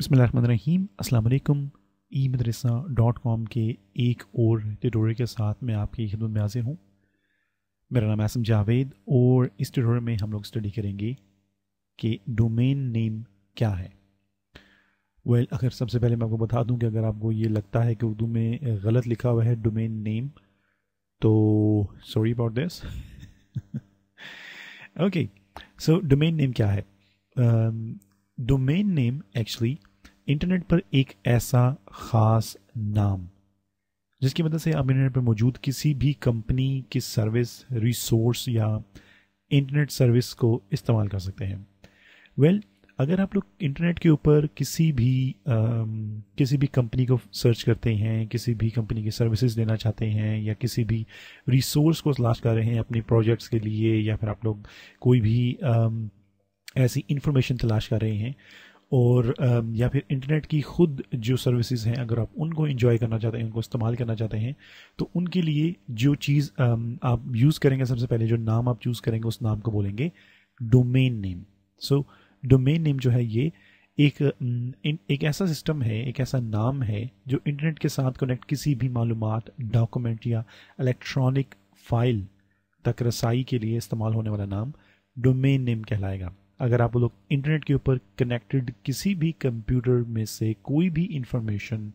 बसमीम अल्लाम ई Madrasa dot com के एक और ट्यूटोरियल के साथ मैं आपकी खिदमत में हाजिर हूँ मेरा नाम आसम जावेद और इस ट्यूटोरियल में हम लोग स्टडी करेंगे कि डोमेन नेम क्या है वेल well, अगर सबसे पहले मैं आपको बता दूं कि अगर आपको ये लगता है कि उर्दू में गलत लिखा हुआ है डोमेन नेम तो sorry about this okay so domain name क्या है um, domain name actually internet पर एक ऐसा ख़ास नाम जिसकी मदद से आप इंटरनेट पर मौजूद किसी भी कंपनी की सर्विस रिसोर्स या इंटरनेट सर्विस को इस्तेमाल कर सकते हैं वेल well, अगर आप लोग इंटरनेट के ऊपर किसी भी आ, किसी भी कंपनी को सर्च करते हैं किसी भी कंपनी की सर्विसेज लेना चाहते हैं या किसी भी रिसोर्स को तलाश कर रहे हैं अपने प्रोजेक्ट्स के लिए या फिर आप लोग कोई भी आ, ऐसी इन्फॉर्मेशन तलाश कर रहे हैं और या फिर इंटरनेट की खुद जो सर्विसेज हैं अगर आप उनको इंजॉय करना चाहते हैं उनको इस्तेमाल करना चाहते हैं तो उनके लिए जो चीज़ आप यूज़ करेंगे सबसे पहले जो नाम आप चूज़ करेंगे उस नाम को बोलेंगे domain name so domain name जो है ये एक एक ऐसा सिस्टम है एक ऐसा नाम है जो इंटरनेट के साथ कनेक्ट किसी भी मालूम डॉक्यूमेंट या इलेक्ट्रॉनिक फाइल तक रसाई के लिए इस्तेमाल होने वाला नाम डोमेन नेम कहलाएगा अगर आप लोग इंटरनेट के ऊपर कनेक्टेड किसी भी कंप्यूटर में से कोई भी इंफॉर्मेशन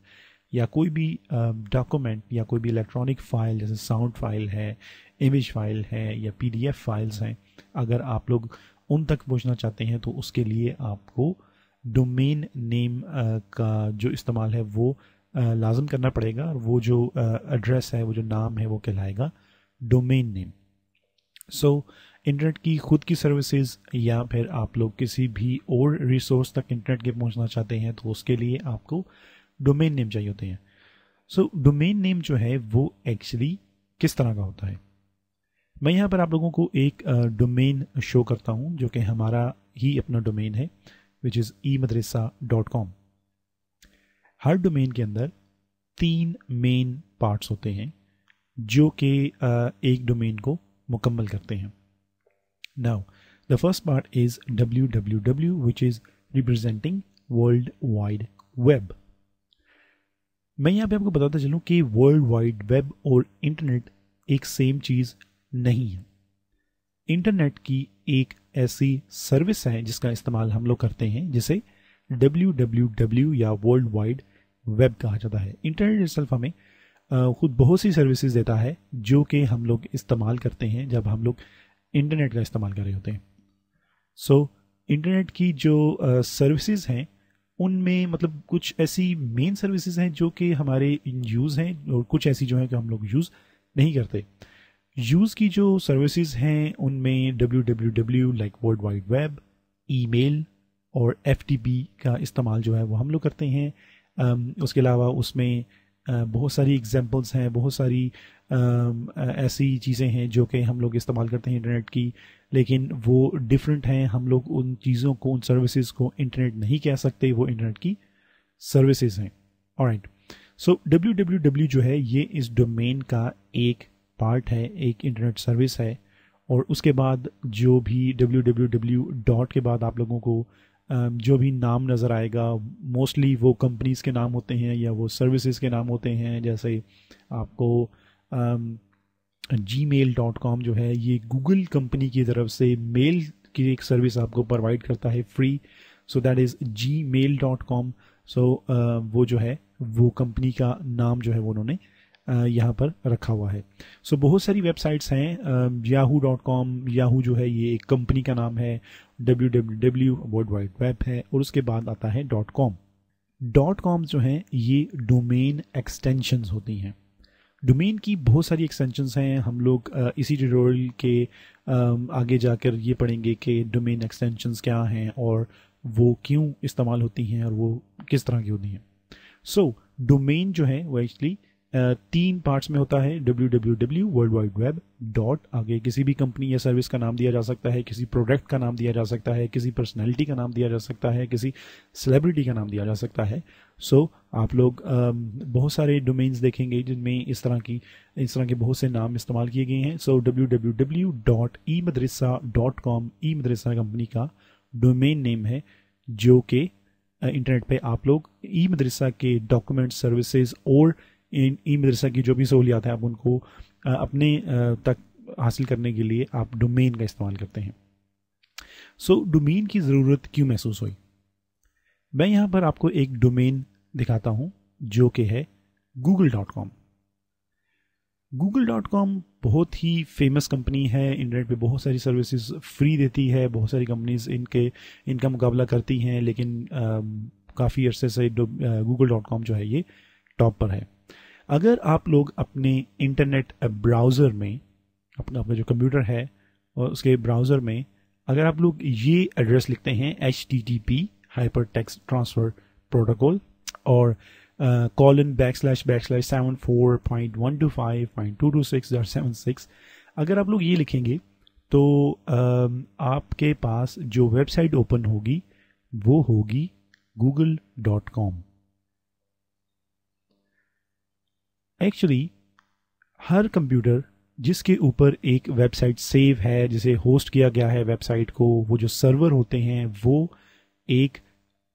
या कोई भी डॉक्यूमेंट या कोई भी इलेक्ट्रॉनिक फ़ाइल जैसे साउंड फाइल है इमेज फाइल है या पीडीएफ फाइल्स हैं अगर आप लोग उन तक पहुंचना चाहते हैं तो उसके लिए आपको डोमेन नेम का जो इस्तेमाल है वो लाजम करना पड़ेगा और वो जो एड्रेस है वो जो नाम है वो कहलाएगा domain name so so, internet की खुद की सर्विसेज या फिर आप लोग किसी भी और रिसोर्स तक इंटरनेट के पहुंचना चाहते हैं तो उसके लिए आपको डोमेन नेम चाहिए होते हैं सो डोमेन नेम जो है वो एक्चुअली किस तरह का होता है मैं यहाँ पर आप लोगों को एक डोमेन uh, शो करता हूँ जो कि हमारा ही अपना डोमेन है which is e Madrasa dot com हर डोमेन के अंदर तीन मेन पार्ट्स होते हैं जो कि एक डोमेन को मुकम्मल करते हैं Now, the first part is www, which is representing World Wide Web. मैं यहाँ पे आपको बताता चलूँ कि वर्ल्ड वाइड वेब और इंटरनेट एक सेम चीज़ नहीं है इंटरनेट की एक ऐसी सर्विस है जिसका इस्तेमाल हम लोग करते हैं जिसे डब्ल्यू या वर्ल्ड वाइड वेब कहा जाता है इंटरनेट इटसेल्फ हमें खुद बहुत सी सर्विसेज देता है जो कि हम लोग इस्तेमाल करते हैं जब हम लोग इंटरनेट का इस्तेमाल कर रहे होते हैं सो so, इंटरनेट की जो सर्विसेज हैं उनमें मतलब कुछ ऐसी मेन सर्विसेज हैं जो कि हमारे यूज़ हैं और कुछ ऐसी जो हैं कि हम लोग यूज़ नहीं करते यूज़ की जो सर्विसेज हैं उनमें W W W like World wide Web email और एफ का इस्तेमाल जो है वो हम लोग करते हैं उसके अलावा उसमें बहुत सारी एग्जांपल्स हैं बहुत सारी ऐसी चीज़ें हैं जो कि हम लोग इस्तेमाल करते हैं इंटरनेट की लेकिन वो डिफरेंट हैं हम लोग उन चीज़ों को उन सर्विसेज को इंटरनेट नहीं कह सकते वो इंटरनेट की सर्विसेज हैं right so W W W जो है ये इस डोमेन का एक पार्ट है एक इंटरनेट सर्विस है और उसके बाद जो भी डब्ल्यू डब्ल्यू डब्ल्यू डॉट के बाद आप लोगों को जो भी नाम नज़र आएगा मोस्टली वो कंपनीज़ के नाम होते हैं या वो सर्विसेज के नाम होते हैं जैसे आपको जी मेल डॉट कॉम जो है ये गूगल कंपनी की तरफ से मेल की एक सर्विस आपको प्रोवाइड करता है free so that is Gmail dot com so वो जो है वो कंपनी का नाम जो है वो उन्होंने uh, यहाँ पर रखा हुआ है सो so, बहुत सारी वेबसाइट्स हैं याहू डॉट कॉम याहू जो है ये एक कंपनी का नाम है W W W world wide web है और उसके बाद आता है डॉट कॉम डॉट कॉम जो हैं ये डोमेन एक्सटेंशंस होती हैं डोमेन की बहुत सारी एक्सटेंशंस हैं हम लोग इसी ट्यूटोरियल के आगे जाकर ये पढ़ेंगे कि डोमेन एक्सटेंशंस क्या हैं और वो क्यों इस्तेमाल होती हैं और वो किस तरह की होती हैं सो so, डोमेन जो है वो एक्चुअली तीन पार्ट्स में होता है W W W world wide Web dot आगे किसी भी कंपनी या सर्विस का नाम दिया जा सकता है किसी प्रोडक्ट का नाम दिया जा सकता है किसी पर्सनैलिटी का नाम दिया जा सकता है किसी सेलिब्रिटी का नाम दिया जा सकता है सो so, आप लोग बहुत सारे डोमेन्स देखेंगे जिनमें इस तरह की इस तरह के बहुत से नाम इस्तेमाल किए गए हैं so W W W dot e Madrasa dot com e Madrasa company का डोमेन नेम है जो कि इंटरनेट पे आप लोग ई e मदरसा के डॉक्यूमेंट सर्विसेज और ई मदरसा की जो भी सहूलियात हैं आप उनको अपने तक हासिल करने के लिए आप डोमेन का इस्तेमाल करते हैं सो so, डोमेन की ज़रूरत क्यों महसूस हुई मैं यहाँ पर आपको एक डोमेन दिखाता हूँ जो कि है Google dot com Google dot com बहुत ही फेमस कंपनी है इंटरनेट पे बहुत सारी सर्विसेज फ्री देती है बहुत सारी कंपनीज इनके इनका मुकाबला करती हैं लेकिन काफ़ी अरसे से गूगल डॉट कॉम जो है ये टॉप पर है अगर आप लोग अपने इंटरनेट ब्राउज़र में अपना अपना जो कंप्यूटर है और उसके ब्राउज़र में अगर आप लोग ये एड्रेस लिखते हैं H T T P hyper text transfer protocol और colon back slash back slash seven four point one two five point two two six dot seven six अगर आप लोग ये लिखेंगे तो uh, आपके पास जो वेबसाइट ओपन होगी वो होगी गूगल डॉट कॉम एक्चुअली हर कंप्यूटर जिसके ऊपर एक वेबसाइट सेव है जिसे होस्ट किया गया है वेबसाइट को वो जो सर्वर होते हैं वो एक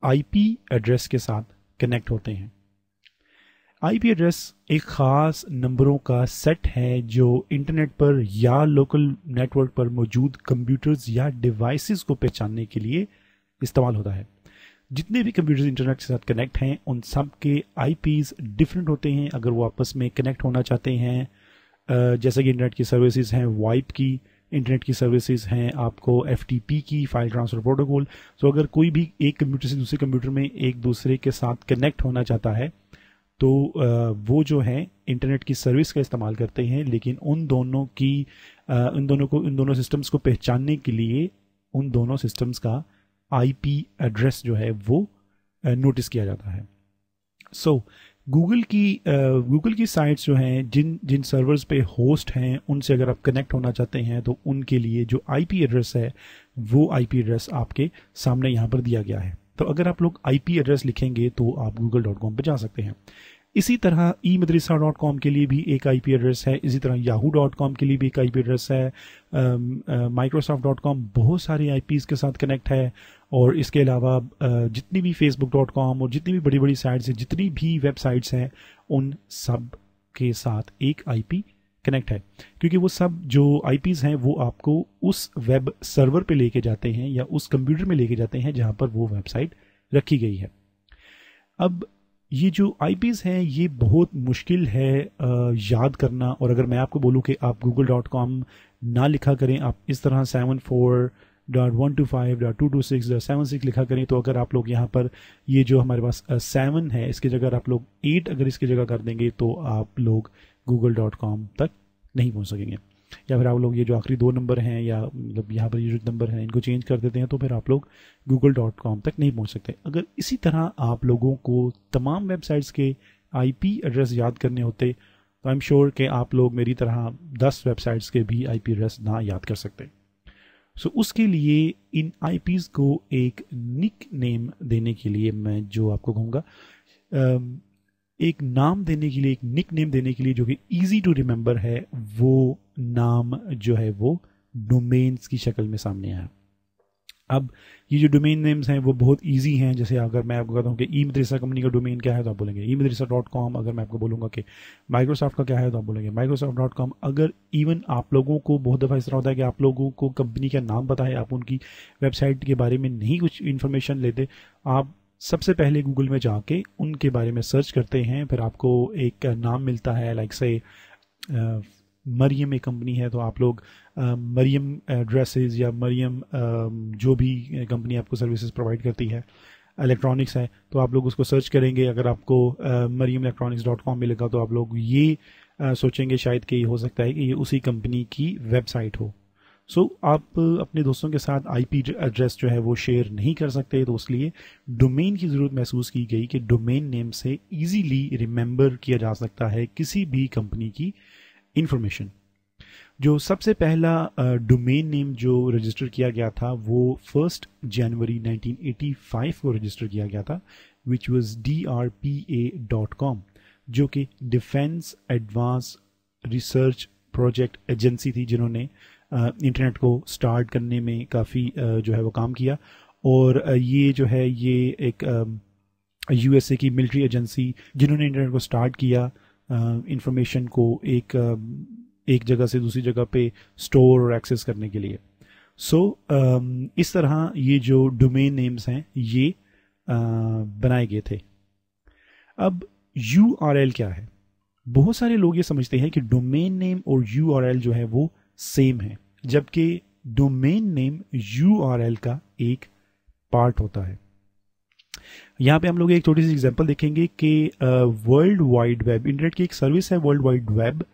आईपी एड्रेस के साथ कनेक्ट होते हैं आईपी एड्रेस एक ख़ास नंबरों का सेट है जो इंटरनेट पर या लोकल नेटवर्क पर मौजूद कंप्यूटर्स या डिवाइसेस को पहचानने के लिए इस्तेमाल होता है जितने भी कंप्यूटर्स इंटरनेट के साथ कनेक्ट हैं उन सब के आईपीज डिफरेंट होते हैं अगर वो आपस में कनेक्ट होना चाहते हैं जैसे कि इंटरनेट की सर्विसेज हैं वाइप की इंटरनेट की सर्विसेज हैं आपको एफ की फाइल ट्रांसफर प्रोटोकॉल तो अगर कोई भी एक कंप्यूटर से दूसरे कंप्यूटर में एक दूसरे के साथ कनेक्ट होना चाहता है तो वो जो है इंटरनेट की सर्विस का इस्तेमाल करते हैं लेकिन उन दोनों की उन दोनों को उन दोनों सिस्टम्स को पहचानने के लिए उन दोनों सिस्टम्स का आईपी एड्रेस जो है वो नोटिस uh, किया जाता है सो so, गूगल की गूगल uh, की साइट्स जो हैं जिन जिन सर्वर्स पे होस्ट हैं उनसे अगर आप कनेक्ट होना चाहते हैं तो उनके लिए जो आईपी एड्रेस है वो आईपी एड्रेस आपके सामने यहाँ पर दिया गया है तो अगर आप लोग आईपी एड्रेस लिखेंगे तो आप गूगल डॉट कॉम पर जा सकते हैं इसी तरह ई मदरसा डॉट कॉम के लिए भी एक आई पी एड्रेस है इसी तरह याहू डॉट कॉम के लिए भी एक आई पी एड्रेस है माइक्रोसॉफ्ट डॉट कॉम बहुत सारे आई पीज़ के साथ कनेक्ट है और इसके अलावा जितनी भी फेसबुक डॉट कॉम और जितनी भी बड़ी बड़ी साइट्स हैं जितनी भी वेबसाइट्स हैं उन सब के साथ एक आई पी कनेक्ट है क्योंकि वो सब जो आई पीज़ हैं वो आपको उस वेब सर्वर पे लेके जाते हैं या उस कंप्यूटर में लेके जाते हैं जहां पर वो वेबसाइट रखी गई है अब ये जो आई हैं ये बहुत मुश्किल है याद करना और अगर मैं आपको बोलूँ कि आप गूगल डॉट कॉम ना लिखा करें आप इस तरह seven four dot one two five dot two two six dot seven six लिखा करें तो अगर आप लोग यहाँ पर ये जो हमारे पास सेवन है इसकी जगह आप लोग एट अगर इसकी जगह कर देंगे तो आप लोग गूगल डॉट कॉम तक नहीं पहुँच सकेंगे या फिर आप लोग ये जो आखिरी दो नंबर हैं या मतलब यहाँ पर ये जो नंबर हैं इनको चेंज कर देते हैं तो फिर आप लोग गूगल डॉट कॉम तक नहीं पहुँच सकते अगर इसी तरह आप लोगों को तमाम वेबसाइट्स के पी एड्रेस याद करने होते तो आई एम श्योर कि आप लोग मेरी तरह दस वेबसाइट्स के भी आई पी एड्रेस ना याद कर सकते सो so, उसके लिए इन आई को एक निक नेम देने के लिए मैं जो आपको कहूँगा एक नाम देने के लिए एक निक नेम देने के लिए जो कि ईजी टू रिमेंबर है वो नाम जो है वो डोमेन्स की शक्ल में सामने आया अब ये जो डोमेन नेम्स हैं वो बहुत ईजी हैं जैसे अगर मैं आपको कहता हूँ कि ई मदरसा कंपनी का डोमेन क्या है तो आप बोलेंगे ई मदरसा डॉट कॉम अगर मैं आपको बोलूँगा कि माइक्रोसॉफ्ट का क्या है तो आप बोलेंगे माइक्रोसॉफ्ट डॉट कॉम अगर इवन आप लोगों को बहुत दफ़ा इस तरह होता है कि आप लोगों को कंपनी का नाम पता है आप उनकी वेबसाइट के बारे में नहीं कुछ इन्फॉर्मेशन लेते आप सबसे पहले गूगल में जाके उनके बारे में सर्च करते हैं फिर आपको एक नाम मिलता है लाइक से मरियम एक कंपनी है तो आप लोग मरियम ड्रेसेस या मरियम जो भी कंपनी आपको सर्विसेज प्रोवाइड करती है इलेक्ट्रॉनिक्स है तो आप लोग उसको सर्च करेंगे अगर आपको मरियम इलेक्ट्रॉनिक्स डॉट कॉम मिलेगा तो आप लोग ये सोचेंगे शायद कि हो सकता है कि ये उसी कंपनी की वेबसाइट हो सो so, आप अपने दोस्तों के साथ आईपी एड्रेस जो है वो शेयर नहीं कर सकते तो लिए डोमेन की ज़रूरत महसूस की गई कि डोमेन नेम से इजीली रिमेंबर किया जा सकता है किसी भी कंपनी की इंफॉर्मेशन जो सबसे पहला डोमेन नेम जो रजिस्टर किया गया था वो फर्स्ट जनवरी 1985 को रजिस्टर किया गया था which was D R P A dot com जो कि defence advance research project agency थी जिन्होंने uh, इंटरनेट को स्टार्ट करने में काफ़ी जो है वो काम किया और ये जो है ये एक यूएसए की मिलिट्री एजेंसी जिन्होंने इंटरनेट को स्टार्ट किया इंफॉर्मेशन को एक एक जगह से दूसरी जगह पे स्टोर और एक्सेस करने के लिए सो so, इस तरह ये जो डोमेन नेम्स हैं ये बनाए गए थे अब यू क्या है बहुत सारे लोग ये समझते हैं कि डोमेन नेम और यू जो है वो सेम है जबकि domain name U R L का एक पार्ट होता है यहां पे हम लोग एक छोटी सी एग्जांपल देखेंगे कि वर्ल्ड वाइड वेब इंटरनेट की एक सर्विस है वर्ल्ड वाइड वेब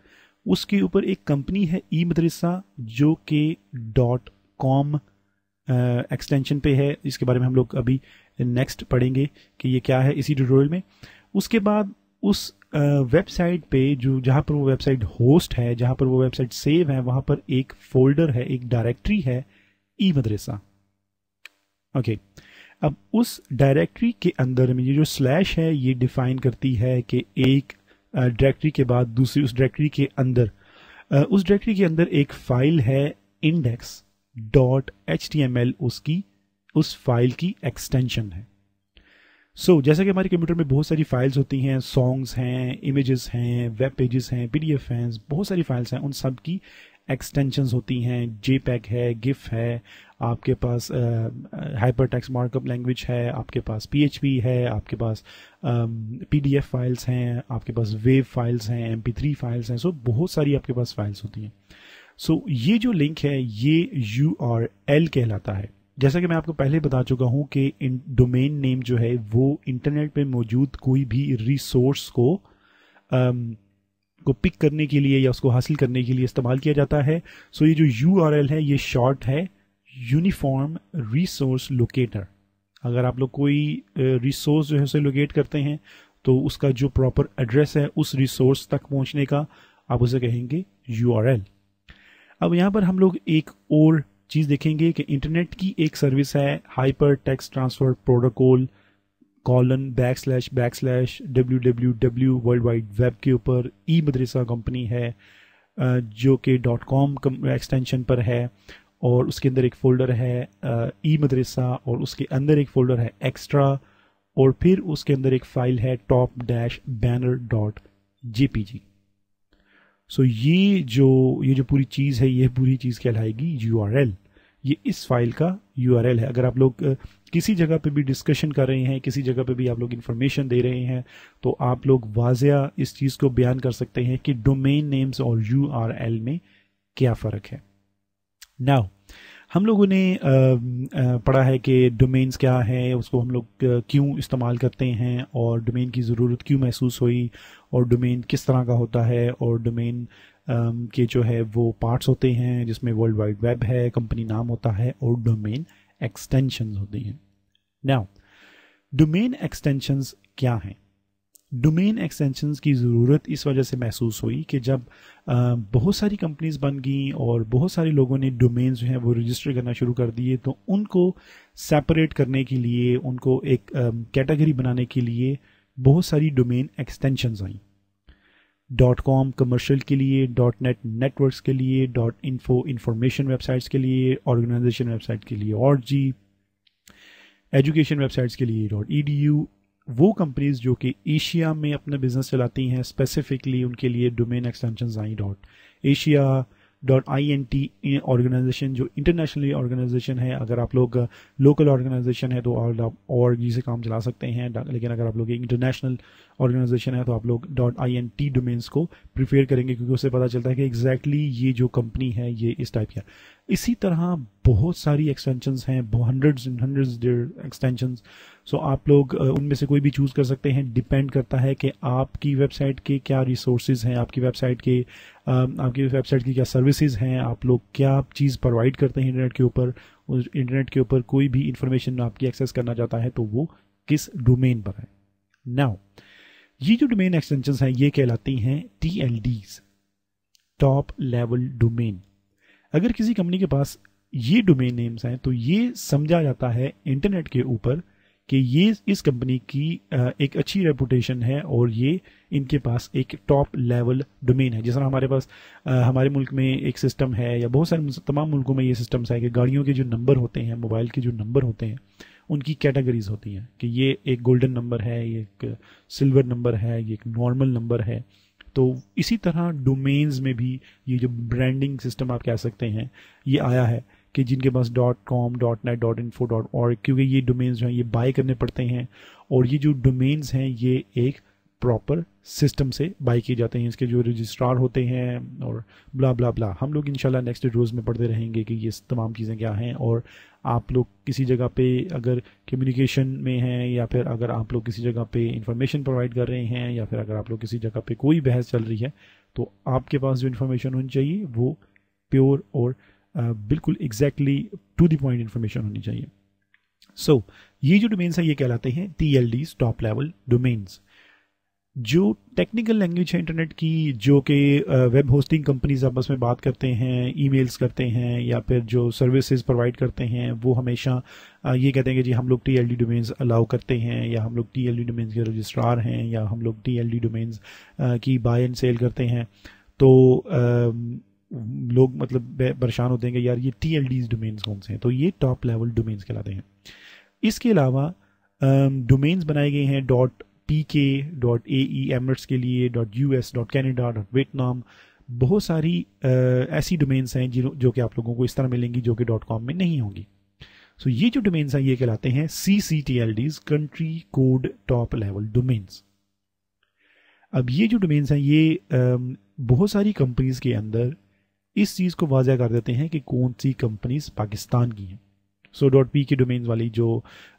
उसके ऊपर एक कंपनी है ई मदरसा जो कि डॉट कॉम एक्सटेंशन पे है इसके बारे में हम लोग अभी नेक्स्ट पढ़ेंगे कि ये क्या है इसी ट्यूटोरियल में उसके बाद उस वेबसाइट पे जो जहाँ पर वो वेबसाइट होस्ट है जहाँ पर वो वेबसाइट सेव है वहाँ पर एक फोल्डर है एक डायरेक्टरी है ई मदरसा ओके अब उस डायरेक्टरी के अंदर में ये जो स्लैश है ये डिफाइन करती है कि एक डायरेक्टरी के बाद दूसरी उस डायरेक्टरी के अंदर उस डायरेक्टरी के अंदर एक फाइल है index dot H M L उसकी उस फाइल की एक्सटेंशन है सो so, जैसा कि हमारे कंप्यूटर में बहुत सारी फाइल्स होती हैं सॉन्ग्स हैं इमेजेस हैं वेब पेजेस हैं पीडीएफ हैं बहुत सारी फाइल्स हैं उन सब की एक्सटेंशन होती हैं जे है गिफ है आपके पास हाइपर टैक्स मार्कअप लैंग्वेज है आपके पास पी है आपके पास पी फाइल्स हैं आपके पास वेव फाइल्स हैं एम फाइल्स हैं सो so, बहुत सारी आपके पास फाइल्स होती हैं सो so, ये जो लिंक है ये यू कहलाता है जैसा कि मैं आपको पहले बता चुका हूं कि डोमेन नेम जो है वो इंटरनेट पे मौजूद कोई भी रिसोर्स को आम, um, को पिक करने के लिए या उसको हासिल करने के लिए इस्तेमाल किया जाता है सो ये जो यू है ये शॉर्ट है यूनिफॉर्म रिसोर्स लोकेटर अगर आप लोग कोई रिसोर्स जो है उसे लोकेट करते हैं तो उसका जो प्रॉपर एड्रेस है उस रिसोर्स तक पहुंचने का आप उसे कहेंगे यू अब यहाँ पर हम लोग एक और चीज़ देखेंगे कि इंटरनेट की एक सर्विस है hyper text transfer protocol colon back slash back slash W W W world wide web के ऊपर ई मदरसा कंपनी है जो कि डॉट कॉम एक्सटेंशन पर है और उसके अंदर एक फ़ोल्डर है ई मदरसा और उसके अंदर एक फ़ोल्डर है एक्स्ट्रा और फिर उसके अंदर एक फ़ाइल है top dash banner dot J P G so ये जो ये जो पूरी चीज़ है ये पूरी चीज़ कहलाएगी यू ये इस फाइल का यू है अगर आप लोग किसी जगह पे भी डिस्कशन कर रहे हैं किसी जगह पे भी आप लोग इन्फॉर्मेशन दे रहे हैं तो आप लोग वाजिया इस चीज़ को बयान कर सकते हैं कि डोमेन नेम्स और यू में क्या फ़र्क है नाउ हम लोगों ने पढ़ा है कि डोमेन्स क्या है उसको हम लोग क्यों इस्तेमाल करते हैं और डोमेन की ज़रूरत क्यों महसूस हुई और डोमेन किस तरह का होता है और डोमेन के जो है वो पार्ट्स होते हैं जिसमें वर्ल्ड वाइड वेब है कंपनी नाम होता है और डोमेन एक्सटेंशन होती हैं नाउ डोमेन एक्सटेंशंस क्या हैं डोमेन एक्सटेंशंस की ज़रूरत इस वजह से महसूस हुई कि जब बहुत सारी कंपनीज बन गई और बहुत सारे लोगों ने डोमेन जो हैं वो रजिस्टर करना शुरू कर दिए तो उनको सेपरेट करने के लिए उनको एक कैटेगरी बनाने के लिए बहुत सारी domain extensions I dot com commercial के लिए डॉट नेट नेटवर्क के लिए डॉट इन्फो इन्फॉर्मेशन वेबसाइट्स के लिए ऑर्गेनाइजेशन वेबसाइट के लिए और जी एजुकेशन वेबसाइट्स के लिए डॉट ई डी यू वो कंपनीज जो कि एशिया में अपने बिजनेस चलाती हैं स्पेसिफिकली उनके लिए domain extension I dot Asia dot I N T organization जो इंटरनेशनली ऑर्गेनाइजेशन है अगर आप लोग लोकल uh, ऑर्गेनाइजेशन है तो और आप और जिसे काम चला सकते हैं लेकिन अगर आप लोग इंटरनेशनल ऑर्गेनाइजेशन है तो आप लोग dot I N T domains को प्रिफेयर करेंगे क्योंकि उससे पता चलता है कि एग्जैक्टली exactly ये जो कंपनी है ये इस टाइप की है इसी तरह बहुत सारी एक्सटेंशन हैं हंड्रेड हंड्रेड एक्सटेंशन सो आप लोग उनमें से कोई भी चूज़ कर सकते हैं डिपेंड करता है कि आपकी वेबसाइट के क्या रिसोर्सेज हैं आपकी वेबसाइट के आपकी वेबसाइट की क्या सर्विसेज हैं आप लोग क्या चीज़ प्रोवाइड करते हैं इंटरनेट के ऊपर इंटरनेट के ऊपर कोई भी इंफॉर्मेशन आपकी एक्सेस करना चाहता है तो वो किस डोमेन पर है नाउ ये जो डोमेन एक्सटेंशन हैं ये कहलाती हैं टी टॉप लेवल डोमेन अगर किसी कंपनी के पास ये डोमेन नेम्स हैं तो ये समझा जाता है इंटरनेट के ऊपर कि ये इस कंपनी की एक अच्छी रेपुटेशन है और ये इनके पास एक टॉप लेवल डोमेन है जिस तरह हमारे पास हमारे मुल्क में एक सिस्टम है या बहुत सारे तमाम मुल्कों में ये सिस्टम्स है कि गाड़ियों के जो नंबर होते हैं मोबाइल के जो नंबर होते हैं उनकी कैटेगरीज होती हैं कि ये एक गोल्डन नंबर है ये एक सिल्वर नंबर है ये एक नॉर्मल नंबर है तो इसी तरह डोमेन्स में भी ये जो ब्रांडिंग सिस्टम आप कह सकते हैं ये आया है कि जिनके पास dot com dot net dot info dot और क्योंकि ये डोमेन्स जो हैं ये बाई करने पड़ते हैं और ये जो डोमेन्स हैं ये एक प्रॉपर सिस्टम से बाई किए जाते हैं इसके जो रजिस्ट्रार होते हैं और ब्ला ब्ला ब्ला हम लोग इंशाल्लाह नेक्स्ट रोज़ में पढ़ते रहेंगे कि ये तमाम चीज़ें क्या हैं और आप लोग किसी जगह पे अगर कम्युनिकेशन में हैं या फिर अगर आप लोग किसी जगह पे इंफॉर्मेशन प्रोवाइड कर रहे हैं या फिर अगर आप लोग किसी जगह पर कोई बहस चल रही है तो आपके पास जो इन्फॉर्मेशन होनी चाहिए वो प्योर और बिल्कुल exactly to the point information होनी चाहिए सो so, ये जो डोमेन्स है ये कहलाते हैं T L D top level domains जो टेक्निकल लैंग्वेज है इंटरनेट की जो कि वेब होस्टिंग कंपनीज आपस में बात करते हैं ईमेल्स करते हैं या फिर जो सर्विसेज प्रोवाइड करते हैं वो हमेशा ये कहते हैं कि जी हम लोग T L D domains allow करते हैं या हम लोग टी एल डी डोमेन्स के रजिस्ट्रार हैं या हम लोग टी एल डी डोमेन्स की बाय एंड सेल करते हैं तो लोग मतलब परेशान होते हैं कि यार ये टी एल डीज डोमेन्स कौन से हैं तो ये टॉप लेवल डोमेन्स कहलाते हैं इसके अलावा डोमेन्स बनाए गए हैं dot P K dot A E Emirates के लिए dot U S dot Canada dot Vietnam बहुत सारी आ, ऐसी डोमेन्स हैं जिन जो कि आप लोगों को इस तरह मिलेंगी जो कि डॉट कॉम में नहीं होंगी सो so, ये जो डोमेन्स हैं ये कहलाते हैं C C T L Ds country code top level domains अब ये जो डोमेन्स हैं ये आ, बहुत सारी कंपनीज के अंदर इस चीज़ को वाजह कर देते हैं कि कौन सी कंपनीज पाकिस्तान की हैं सो डॉट पी की डोमेन्स वाली जो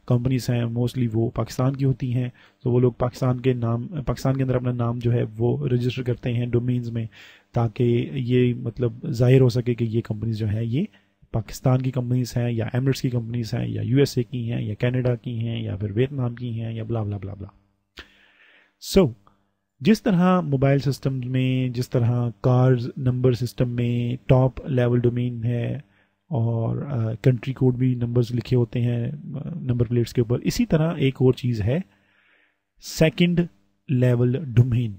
कंपनीज हैं मोस्टली वो पाकिस्तान की होती हैं तो वो लोग पाकिस्तान के नाम पाकिस्तान के अंदर अपना नाम जो है वो रजिस्टर करते हैं डोमेन्स में ताकि ये मतलब जाहिर हो सके कि ये कंपनीज जो है ये पाकिस्तान की कंपनीज हैं या एमरेट्स की कंपनीज हैं या यूएसए की हैं या कनाडा की हैं या फिर वियतनाम की हैं या ब्ला ब्ला ब्ला ब्ला सो so, जिस तरह मोबाइल सिस्टम में जिस तरह कार्स नंबर सिस्टम में टॉप लेवल डोमेन है और कंट्री कोड भी नंबर्स लिखे होते हैं नंबर प्लेट्स के ऊपर इसी तरह एक और चीज़ है सेकंड लेवल डोमेन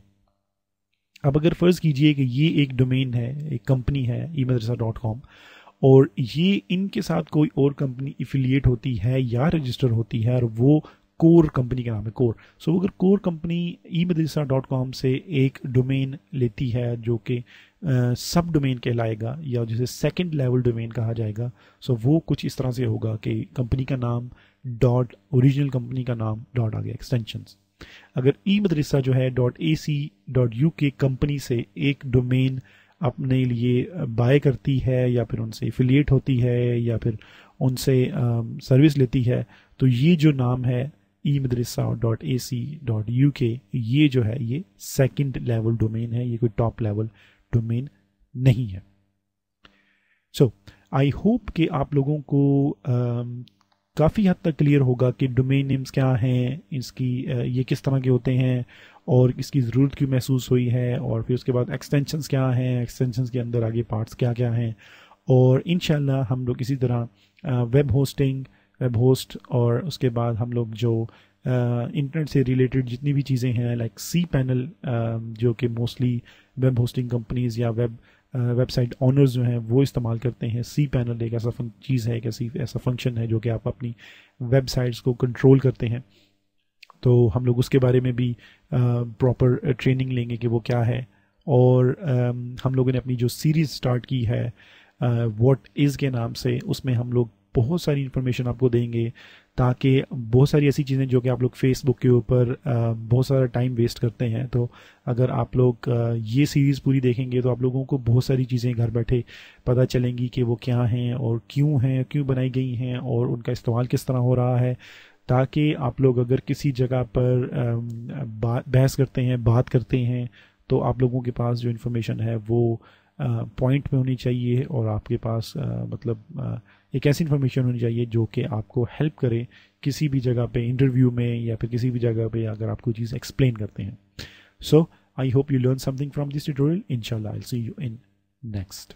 अब अगर फ़र्ज़ कीजिए कि ये एक डोमेन है एक कंपनी है ई मदरसा डॉट कॉम और ये इनके साथ कोई और कंपनी इफिलिएट होती है या रजिस्टर होती है और वो कोर कंपनी का नाम है कोर सो so, अगर core company E Madrasa dot com से एक डोमेन लेती है जो कि सब डोमेन कहलाएगा या जिसे सेकंड लेवल डोमेन कहा जाएगा सो so, वो कुछ इस तरह से होगा कि कंपनी का नाम डॉट ओरिजिनल कंपनी का नाम डॉट आ गया एक्सटेंशन अगर ई मदरसा जो है dot A C dot U K company से एक डोमेन अपने लिए बाय करती है या फिर उनसे एफिलिएट होती है या फिर उनसे सर्विस लेती है तो ये जो नाम है E Madrasa dot A C dot U K ये जो है ये सेकेंड लेवल डोमेन है ये कोई टॉप लेवल डोमेन नहीं है सो आई होप कि आप लोगों को uh, काफ़ी हद तक क्लियर होगा कि डोमेन नेम्स क्या हैं इसकी ये किस तरह के होते हैं और इसकी ज़रूरत क्यों महसूस हुई है और फिर उसके बाद एक्सटेंशंस क्या हैं एक्सटेंशंस के अंदर आगे पार्ट्स क्या क्या हैं और इन हम लोग इसी तरह वेब होस्टिंग वेब होस्ट और उसके बाद हम लोग जो इंटरनेट से रिलेटेड जितनी भी चीज़ें हैं लाइक सी पैनल जो कि मोस्टली वेब होस्टिंग कंपनीज या वेब वेबसाइट ऑनर्स जो हैं वो इस्तेमाल करते हैं सी पैनल एक ऐसा चीज़ है एक ऐसी ऐसा फंक्शन है जो कि आप अपनी वेबसाइट्स को कंट्रोल करते हैं तो हम लोग उसके बारे में भी प्रॉपर ट्रेनिंग लेंगे कि वो क्या है और हम लोगों ने अपनी जो सीरीज़ स्टार्ट की है वॉट इज़ के नाम से उसमें हम लोग बहुत सारी इन्फॉर्मेशन आपको देंगे ताकि बहुत सारी ऐसी चीज़ें जो कि आप लोग फेसबुक के ऊपर बहुत सारा टाइम वेस्ट करते हैं तो अगर आप लोग ये सीरीज़ पूरी देखेंगे तो आप लोगों को बहुत सारी चीज़ें घर बैठे पता चलेंगी कि वो क्या हैं और क्यों हैं क्यों बनाई गई हैं और उनका इस्तेमाल किस तरह हो रहा है ताकि आप लोग अगर किसी जगह पर बहस करते हैं बात करते हैं तो आप लोगों के पास जो इन्फॉर्मेशन है वो पॉइंट में होनी चाहिए और आपके पास मतलब एक ऐसी इन्फॉर्मेशन होनी चाहिए जो कि आपको हेल्प करे किसी भी जगह पे इंटरव्यू में या फिर किसी भी जगह पे अगर आप कोई चीज़ एक्सप्लेन करते हैं so I hope you learn something from this tutorial इनशाला I C you in next